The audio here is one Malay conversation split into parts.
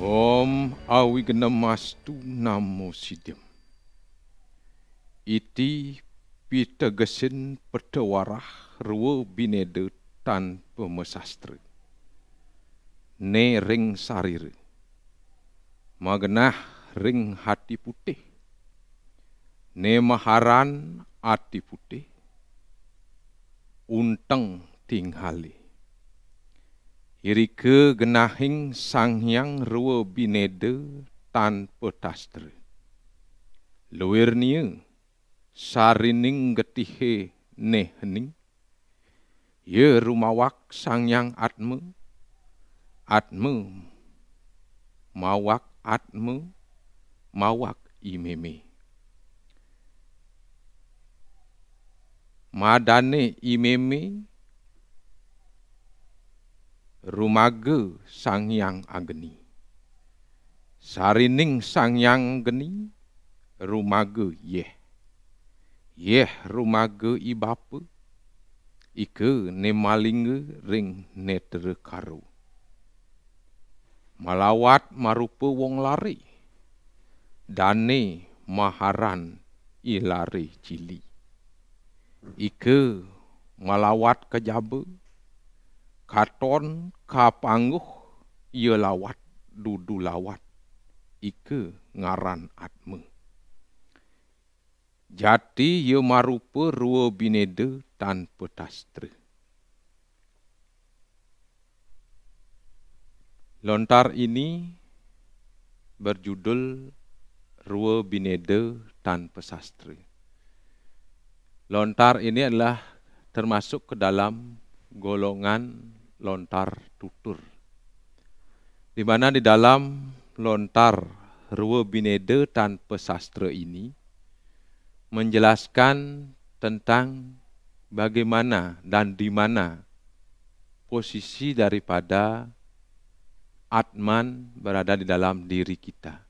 Om Awignamastu Namo Siddhim Iti Pita Gesin Pertawarah Ruwa Bineda Tan Pemesastra Ne Ring Sarira Magenah Ring Hati Putih Ne Maharan Hati Putih Untang Tinghali Irike genahing sang hyang ruwe binede tan petastre. Luwir nie sarining getihe nehening. Ye rumawak sang hyang atme. Atme mawak atme mawak imeme. Madane imeme. Imeme rumaga sang yang ageni. Sarining sang yang geni, rumaga yeh. Yeh rumaga ibapa, ike ne malinga ring netre karu. Malawat marupa wong lari, dane maharan ilari cili. Ike malawat kejabu, katon ka panguh ia lawat dudu lawat ike ngaran atme jati ia marupa ruwa binede tan petastre lontar ini berjudul ruwa binede tan pesastre lontar ini adalah termasuk ke dalam golongan lontar tutur. Di mana di dalam lontar ruwe binede tanpa sastra ini menjelaskan tentang bagaimana dan di mana posisi daripada Atman berada di dalam diri kita.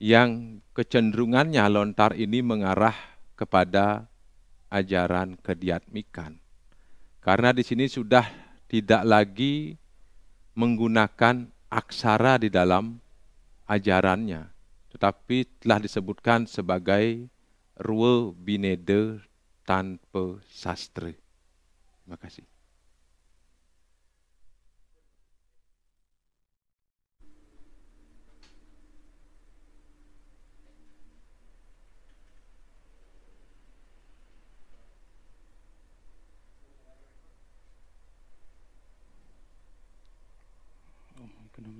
Yang kecenderungannya lontar ini mengarah kepada ajaran kediatmikan. Karena di sini sudah tidak lagi menggunakan aksara di dalam ajarannya, tetapi telah disebutkan sebagai rule binede tanpa sastra. Terima kasih.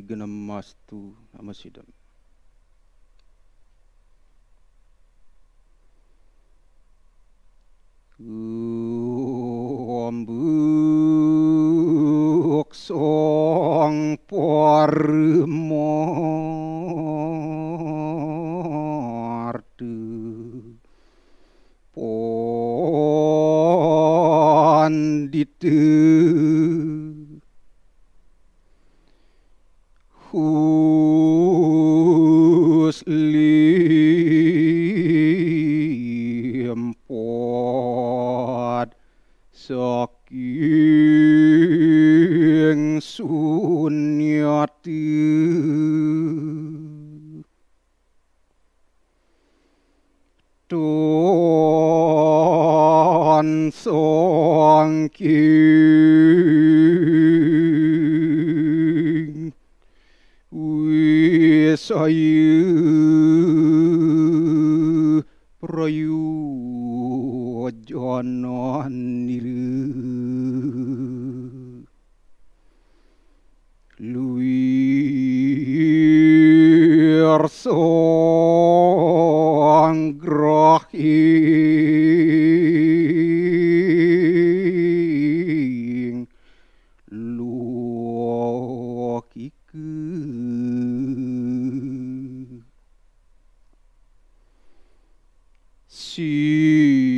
genommen hast du, Amasidam. not you Don Song King We saw you Pro you John on you lui Sangrahing Si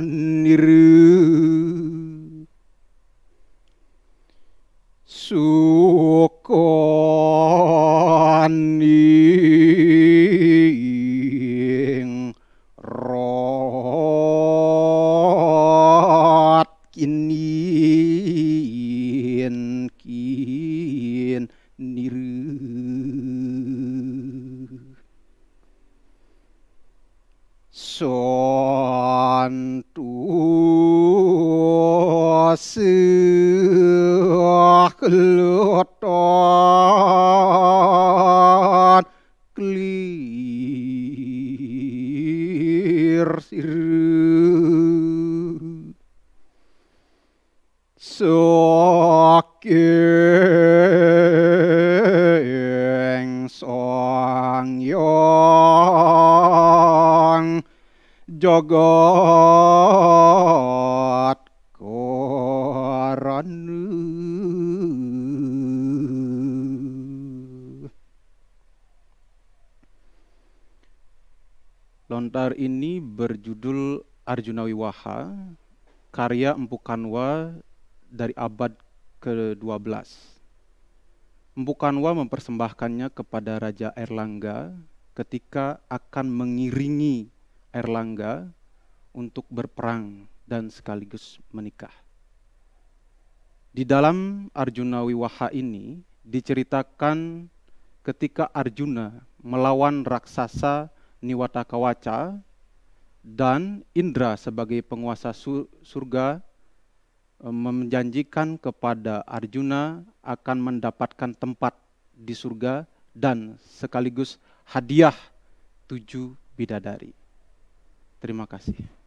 อนหรือสุกอนยิงรอดกิน kelihatan clear sir so king song yong Lontar ini berjudul Arjuna Wiwaha, karya Empu Kanwa dari abad ke-12. Empu Kanwa mempersembahkannya kepada Raja Erlangga ketika akan mengiringi Erlangga untuk berperang dan sekaligus menikah. Di dalam Arjuna Wiwaha ini diceritakan ketika Arjuna melawan raksasa Niwata Kawaca dan Indra sebagai penguasa surga eh, menjanjikan kepada Arjuna akan mendapatkan tempat di surga dan sekaligus hadiah tujuh bidadari. Terima kasih.